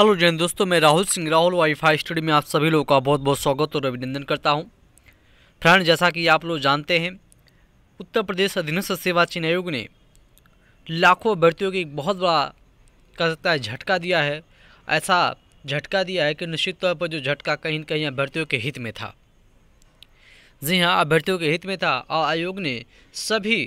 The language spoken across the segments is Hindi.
हेलो जैन दोस्तों मैं राहुल सिंह राहुल वाईफाई स्टडी में आप सभी लोगों का बहुत बहुत स्वागत और अभिनंदन करता हूं फ्रेंड जैसा कि आप लोग जानते हैं उत्तर प्रदेश अधीनस्थ सेवा चीन आयोग ने लाखों अभ्यर्थियों की एक बहुत बड़ा कह सकता है झटका दिया है ऐसा झटका दिया है कि निश्चित तौर पर जो झटका कहीं कहीं अभ्यर्थियों के हित में था जी हाँ अभ्यर्थियों के हित में था और आयोग ने सभी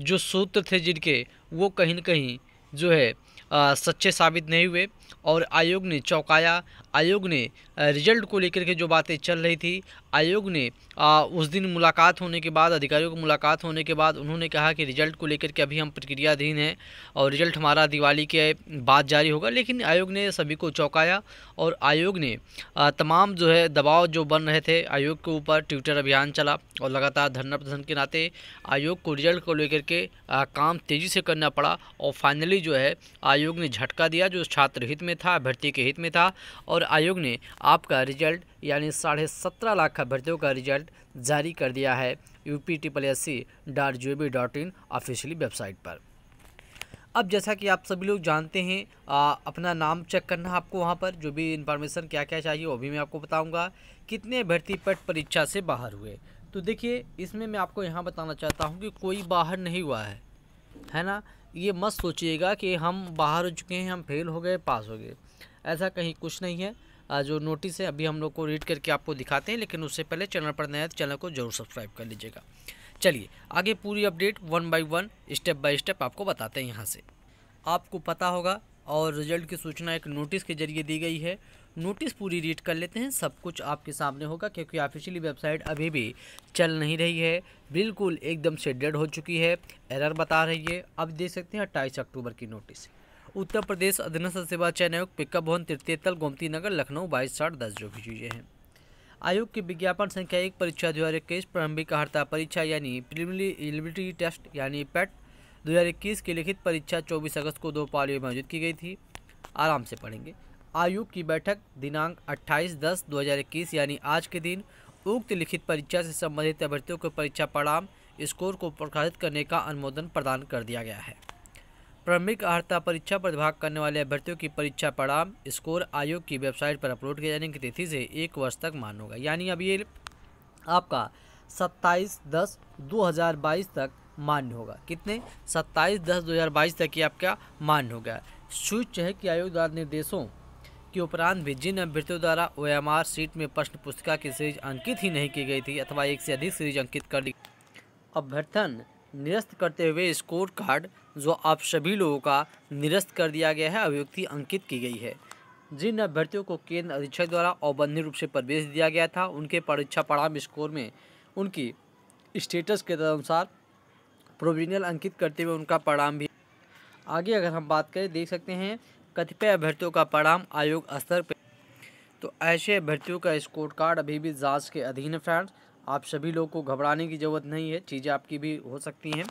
जो सूत्र थे जिनके वो कहीं ना कहीं जो है आ, सच्चे साबित नहीं हुए और आयोग ने चौंकाया आयोग ने रिजल्ट को लेकर के जो बातें चल रही थी आयोग ने आ, उस दिन मुलाकात होने के बाद अधिकारियों को मुलाकात होने के बाद उन्होंने कहा कि रिजल्ट को लेकर के अभी हम प्रक्रियाधीन हैं और रिजल्ट हमारा दिवाली के बाद जारी होगा लेकिन आयोग ने सभी को चौंकाया और आयोग ने आ, तमाम जो है दबाव जो बन रहे थे आयोग के ऊपर ट्विटर अभियान चला और लगातार धरना प्रदर्शन के नाते आयोग को रिजल्ट को लेकर के आ, काम तेज़ी से करना पड़ा और फाइनली जो है आयोग ने झटका दिया जो छात्र हित में था भर्ती के हित में था और आयोग ने आपका रिजल्ट यानी साढ़े सत्रह लाख भर्तियों का रिजल्ट जारी कर दिया है U P triple S C dot G O V dot in officially website पर अब जैसा कि आप सभी लोग जानते हैं आ, अपना नाम चेक करना आपको वहाँ पर जो भी इंफॉर्मेशन क्या क्या चाहिए वो भी मैं आपको बताऊँगा कितने भर्ती पट परीक्षा से बाहर हुए तो देखिए इसमें मैं आपको यहाँ बताना चाहता हूँ कि कोई बाहर नहीं हुआ है है ना ये मत सोचिएगा कि हम बाहर हो चुके हैं हम फेल हो गए पास हो गए ऐसा कहीं कुछ नहीं है जो नोटिस है अभी हम लोग को रीड करके आपको दिखाते हैं लेकिन उससे पहले चैनल पर नया तो चैनल को जरूर सब्सक्राइब कर लीजिएगा चलिए आगे पूरी update one by one step by step आपको बताते हैं यहाँ से आपको पता होगा और रिजल्ट की सूचना एक नोटिस के जरिए दी गई है नोटिस पूरी रीड कर लेते हैं सब कुछ आपके सामने होगा क्योंकि ऑफिशियली वेबसाइट अभी भी चल नहीं रही है बिल्कुल एकदम से डेड हो चुकी है एरर बता रही है अब देख सकते हैं अट्ठाईस अक्टूबर की नोटिस उत्तर प्रदेश अधीनस्थ सेवा चयन आयोग पिकअप भवन तिरतेतल गोमती नगर लखनऊ बाईस साठ दस जो भी चीज़ें हैं आयोग की विज्ञापन संख्या एक परीक्षा दो हज़ार इक्कीस प्रारंभिक आहर्ता परीक्षा यानी प्रिलिमिनरी एलिबिलिटी टेस्ट यानी पैट e दो हज़ार इक्कीस की लिखित परीक्षा 24 अगस्त को दो पालियों में आयोजित की गई थी आराम से पढ़ेंगे आयोग की बैठक दिनांक 28 दस 2021 यानी आज के दिन उक्त लिखित परीक्षा से संबंधित अभ्यर्थियों को परीक्षा परिणाम स्कोर को प्रकाशित करने का अनुमोदन प्रदान कर दिया गया है प्रारंभिक अर्ता परीक्षा पर भाग करने वाले अभ्यर्थियों की परीक्षा परिणाम स्कोर आयोग की वेबसाइट पर अपलोड किए जाने की तिथि से एक वर्ष तक मान होगा यानी अब ये आपका 27 दस 2022 तक मान्य होगा कितने 27 दस 2022 तक ये आपका मान्य होगा सूच है कि आयोग द्वारा निर्देशों के उपरांत भी जिन अभ्यर्थियों द्वारा ओ सीट में प्रश्न पुस्तिका की सीरीज अंकित ही नहीं की गई थी अथवा एक से अधिक सीरीज अंकित कर ली अभ्यर्थन निरस्त करते हुए स्कोर कार्ड जो आप सभी लोगों का निरस्त कर दिया गया है अभिव्यक्ति अंकित की गई है जिन अभ्यर्थियों को केंद्र अधीक्षक द्वारा अवबंधी रूप से प्रवेश दिया गया था उनके परीक्षा परिणाम स्कोर में उनकी स्टेटस के अनुसार प्रोविजनल अंकित करते हुए उनका परिणाम भी आगे अगर हम बात करें देख सकते हैं कतिपय अभ्यर्थियों का परिणाम आयोग स्तर पर तो ऐसे अभ्यर्थियों का स्कोर कार्ड अभी भी जांच के अधीन है फ्रेंड्स आप सभी लोगों को घबराने की ज़रूरत नहीं है चीज़ें आपकी भी हो सकती हैं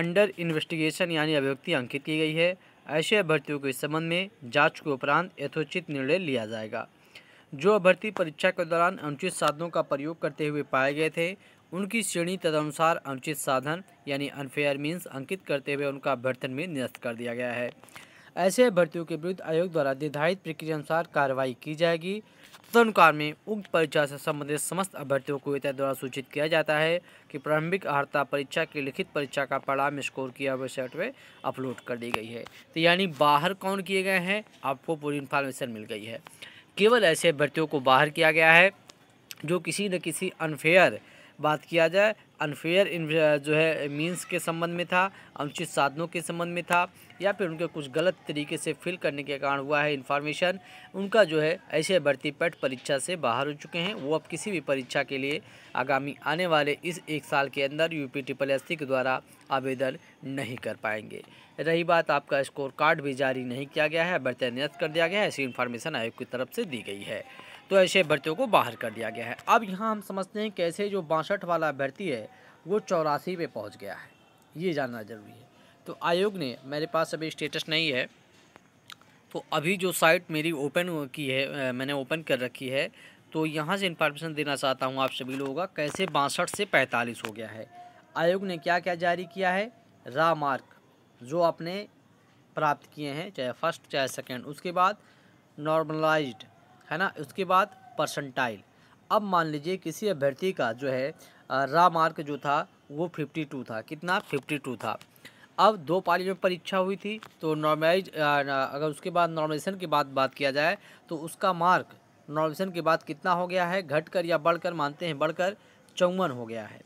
अंडर इन्वेस्टिगेशन यानी अभिव्यक्ति अंकित की गई है ऐसे अभ्यर्थियों के संबंध में जांच के उपरांत यथोचित निर्णय लिया जाएगा जो अभ्यर्थी परीक्षा के दौरान अनुचित साधनों का प्रयोग करते हुए पाए गए थे उनकी श्रेणी तदनुसार अनुचित साधन यानी अनफेयर मीन्स अंकित करते हुए उनका अभ्यर्थन भी निरस्त कर दिया गया है ऐसे भर्तियों के विरुद्ध आयोग द्वारा निर्धारित प्रक्रिया अनुसार कार्रवाई की जाएगी तदनुकार में उक्त परीक्षा से संबंधित समस्त अभ्यर्थियों को यथा द्वारा सूचित किया जाता है कि प्रारंभिक अर्ता परीक्षा की लिखित परीक्षा का परिणाम स्कोर किया वेबसाइट में अपलोड कर दी गई है तो यानी बाहर कौन किए गए हैं आपको पूरी इन्फॉर्मेशन मिल गई है केवल ऐसे अभ्यर्थियों को बाहर किया गया है जो किसी न किसी अनफेयर बात किया जाए अनफेयर जो है मीन्स के संबंध में था अनुचित साधनों के संबंध में था या फिर उनके कुछ गलत तरीके से फिल करने के कारण हुआ है इन्फॉर्मेशन उनका जो है ऐसे भर्ती पट परीक्षा से बाहर हो चुके हैं वो अब किसी भी परीक्षा के लिए आगामी आने वाले इस एक साल के अंदर यूपी ट्रिपल एस के द्वारा आवेदन नहीं कर पाएंगे रही बात आपका स्कोर कार्ड भी जारी नहीं किया गया है भर्ती निरस्त कर दिया गया है ऐसी इन्फॉर्मेशन आयोग की तरफ से दी गई है तो ऐसे भर्तियों को बाहर कर दिया गया है अब यहाँ हम समझते हैं कैसे जो बासठ वाला भर्ती है वो चौरासी पे पहुँच गया है ये जानना ज़रूरी है तो आयोग ने मेरे पास अभी स्टेटस नहीं है तो अभी जो साइट मेरी ओपन की है मैंने ओपन कर रखी है तो यहाँ से इन्फॉर्मेशन देना चाहता हूँ आप सभी लोगों का कैसे बासठ से पैंतालीस हो गया है आयोग ने क्या क्या जारी किया है रा मार्क जो आपने प्राप्त किए हैं चाहे फर्स्ट चाहे सेकेंड उसके बाद नॉर्मलाइज्ड है ना उसके बाद परसेंटाइल अब मान लीजिए किसी अभ्यर्थी का जो है रा मार्क जो था वो फिफ्टी टू था कितना फिफ्टी टू था अब दो पाली में परीक्षा हुई थी तो नॉर्मलाइज अगर उसके बाद नॉर्मलाइजेशन के बाद बात किया जाए तो उसका मार्क नॉर्मलाइजेशन के बाद कितना हो गया है घटकर या बढ़कर मानते हैं बढ़कर चौवन हो गया है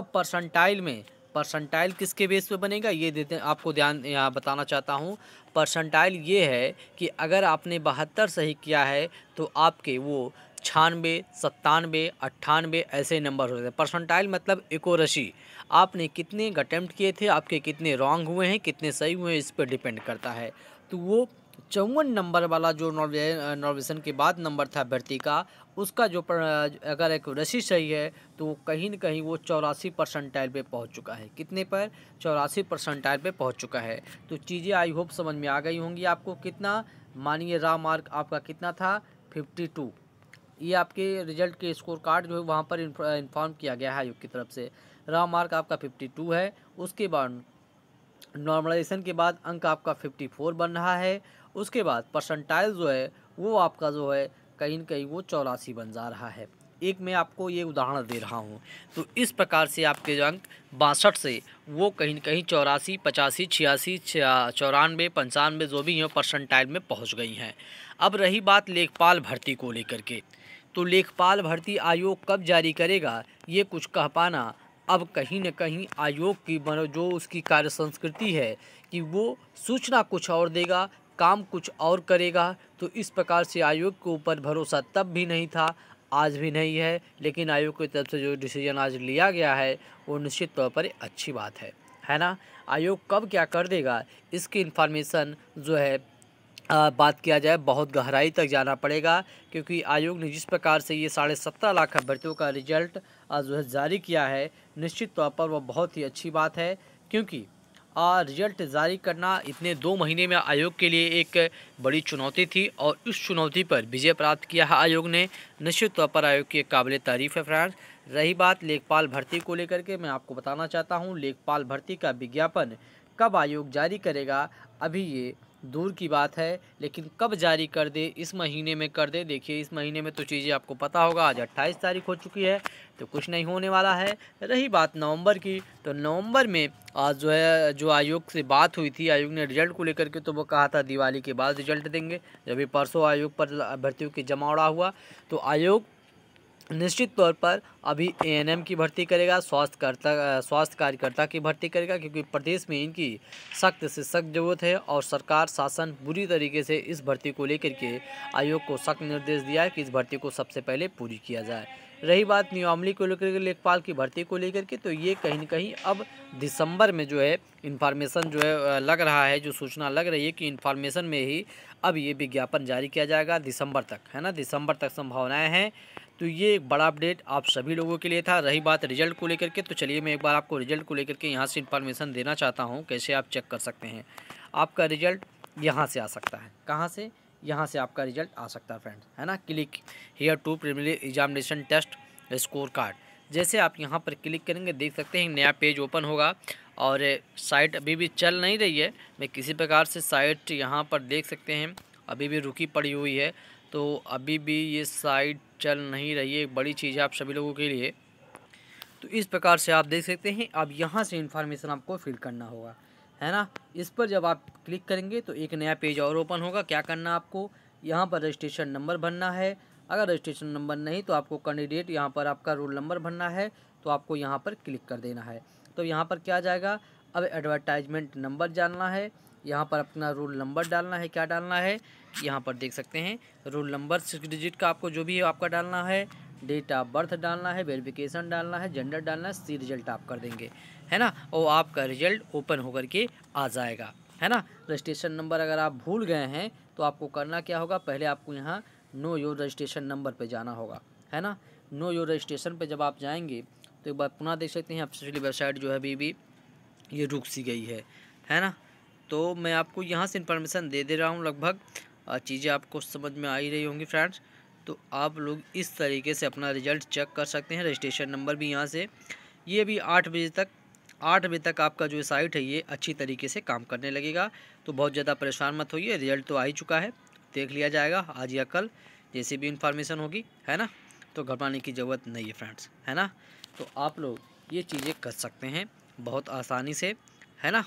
अब परसेंटाइल में परसेंटाइल किसके बेस पे बनेगा ये देते हैं आपको ध्यान यहाँ बताना चाहता हूँ परसेंटाइल ये है कि अगर आपने बहत्तर सही किया है तो आपके वो छानबे सत्तानवे अट्ठानबे ऐसे नंबर होते हैं परसेंटाइल मतलब एकोरशी आपने कितने अटैम्प्ट किए थे आपके कितने रॉन्ग हुए हैं कितने सही हुए हैं इस पर डिपेंड करता है तो वो चौवन नंबर वाला जो नॉर्वे के बाद नंबर था अभ्यर्थी का उसका जो अगर एक रसी सही है तो कहीं ना कहीं वो चौरासी परसेंटाइल पे पहुंच चुका है कितने पर चौरासी परसेंटाइल पे पहुंच चुका है तो चीज़ें आई होप समझ में आ गई होंगी आपको कितना मानिए रा मार्क आपका कितना था फिफ्टी टू ये आपके रिजल्ट के स्कोर कार्ड जो है वहाँ पर इन्फॉर्म किया गया है आयोग की तरफ से रा मार्क आपका फिफ्टी टू है उसके बाद नॉर्मलाइजेशन के बाद अंक आपका 54 बन रहा है उसके बाद परसेंटाइल जो है वो आपका जो है कहीं ना कहीं वो चौरासी बन जा रहा है एक मैं आपको ये उदाहरण दे रहा हूँ तो इस प्रकार से आपके जो अंक बासठ से वो कहीं ना कहीं चौरासी पचासी छियासी चौरानवे पंचानवे जो भी हैं परसेंटाइल में पहुँच गई हैं अब रही बात लेखपाल भर्ती को लेकर के तो लेखपाल भर्ती आयोग कब जारी करेगा ये कुछ कह पाना अब कहीं ना कहीं आयोग की बनो जो उसकी कार्य संस्कृति है कि वो सूचना कुछ और देगा काम कुछ और करेगा तो इस प्रकार से आयोग के ऊपर भरोसा तब भी नहीं था आज भी नहीं है लेकिन आयोग की तरफ से जो डिसीजन आज लिया गया है वो निश्चित तौर पर अच्छी बात है है ना आयोग कब क्या कर देगा इसकी इन्फॉर्मेशन जो है आ, बात किया जाए बहुत गहराई तक जाना पड़ेगा क्योंकि आयोग ने जिस प्रकार से ये साढ़े सत्रह लाख अभ्यर्थियों का रिजल्ट जो है जारी किया है निश्चित तौर पर वह बहुत ही अच्छी बात है क्योंकि आ, रिजल्ट जारी करना इतने दो महीने में आयोग के लिए एक बड़ी चुनौती थी और उस चुनौती पर विजय प्राप्त किया है आयोग ने निश्चित तौर पर आयोग की काबिल तारीफ़ है फ्रांस रही बात लेखपाल भर्ती को लेकर के मैं आपको बताना चाहता हूँ लेखपाल भर्ती का विज्ञापन कब आयोग जारी करेगा अभी ये दूर की बात है लेकिन कब जारी कर दे इस महीने में कर दे देखिए इस महीने में तो चीज़ें आपको पता होगा आज अट्ठाईस तारीख हो चुकी है तो कुछ नहीं होने वाला है रही बात नवंबर की तो नवंबर में आज जो है जो आयोग से बात हुई थी आयोग ने रिजल्ट को लेकर के तो वो कहा था दिवाली के बाद रिजल्ट देंगे जब भी परसों आयोग पर अभ्यर्थियों की जमावड़ा हुआ तो आयोग निश्चित तौर पर अभी एएनएम की भर्ती करेगा स्वास्थ्यकर्ता स्वास्थ्य कार्यकर्ता की भर्ती करेगा क्योंकि प्रदेश में इनकी सख्त से सख्त जरूरत है और सरकार शासन बुरी तरीके से इस भर्ती को लेकर के आयोग को सख्त निर्देश दिया है कि इस भर्ती को सबसे पहले पूरी किया जाए रही बात नियमली को लेकर लेखपाल की भर्ती को लेकर के तो ये कहीं ना कहीं अब दिसंबर में जो है इन्फॉर्मेशन जो है लग रहा है जो सूचना लग रही है कि इन्फॉर्मेशन में ही अब ये विज्ञापन जारी किया जाएगा दिसंबर तक है ना दिसंबर तक संभावनाएँ हैं तो ये एक बड़ा अपडेट आप सभी लोगों के लिए था रही बात रिजल्ट को लेकर के तो चलिए मैं एक बार आपको रिजल्ट को लेकर के यहाँ से इन्फॉर्मेशन देना चाहता हूँ कैसे आप चेक कर सकते हैं आपका रिजल्ट यहाँ से आ सकता है कहाँ से यहाँ से आपका रिजल्ट आ सकता है फ्रेंड्स है ना click here to preliminary examination test score card जैसे आप यहाँ पर क्लिक करेंगे देख सकते हैं नया पेज ओपन होगा और साइट अभी भी चल नहीं रही है मैं किसी प्रकार से साइट यहाँ पर देख सकते हैं अभी भी रुकी पड़ी हुई है तो अभी भी ये साइट चल नहीं रही है एक बड़ी चीज़ है आप सभी लोगों के लिए तो इस प्रकार से आप देख सकते हैं अब यहाँ से इन्फॉर्मेशन आपको फिल करना होगा है ना इस पर जब आप क्लिक करेंगे तो एक नया पेज और ओपन होगा क्या करना आपको यहाँ पर रजिस्ट्रेशन नंबर भरना है अगर रजिस्ट्रेशन नंबर नहीं तो आपको कैंडिडेट यहाँ पर आपका रोल नंबर भरना है तो आपको यहाँ पर क्लिक कर देना है तो यहाँ पर क्या जाएगा अब एडवर्टाइजमेंट नंबर जानना है यहाँ पर अपना रोल नंबर डालना है क्या डालना है यहाँ पर देख सकते हैं रोल नंबर सिक्स डिजिट का आपको जो भी है आपका डालना है डेट ऑफ बर्थ डालना है वेरिफिकेशन डालना है जेंडर डालना है सी रिजल्ट आप कर देंगे है ना और आपका रिजल्ट ओपन होकर के आ जाएगा है ना रजिस्ट्रेशन नंबर अगर आप भूल गए हैं तो आपको करना क्या होगा पहले आपको यहाँ नो योर रजिस्ट्रेशन नंबर पर जाना होगा है ना नो योर रजिस्ट्रेशन पर जब आप जाएंगे तो एक बार पुनः देख सकते हैं ऑफिशियली वेबसाइट जो है अभी भी ये रुक सी गई है है ना तो मैं आपको यहाँ से इन्फॉर्मेशन दे दे रहा हूँ लगभग चीज़ें आपको समझ में आ ही रही होंगी फ्रेंड्स तो आप लोग इस तरीके से अपना रिजल्ट चेक कर सकते हैं रजिस्ट्रेशन नंबर भी यहाँ से ये भी आठ बजे तक आठ बजे तक आपका जो साइट है ये अच्छी तरीके से काम करने लगेगा तो बहुत ज़्यादा परेशान मत होइए रिजल्ट तो आ ही चुका है देख लिया जाएगा आज या कल जैसी भी इन्फॉर्मेशन होगी है ना तो घबराने की ज़रूरत नहीं है फ्रेंड्स है ना तो आप लोग ये चीज़ें कर सकते हैं बहुत आसानी से है ना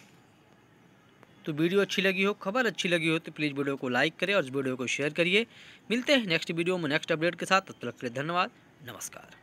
तो वीडियो अच्छी लगी हो खबर अच्छी लगी हो तो प्लीज़ वीडियो को लाइक करें और इस वीडियो को शेयर करिए मिलते हैं नेक्स्ट वीडियो में नेक्स्ट अपडेट के साथ तब तक के लिए धन्यवाद नमस्कार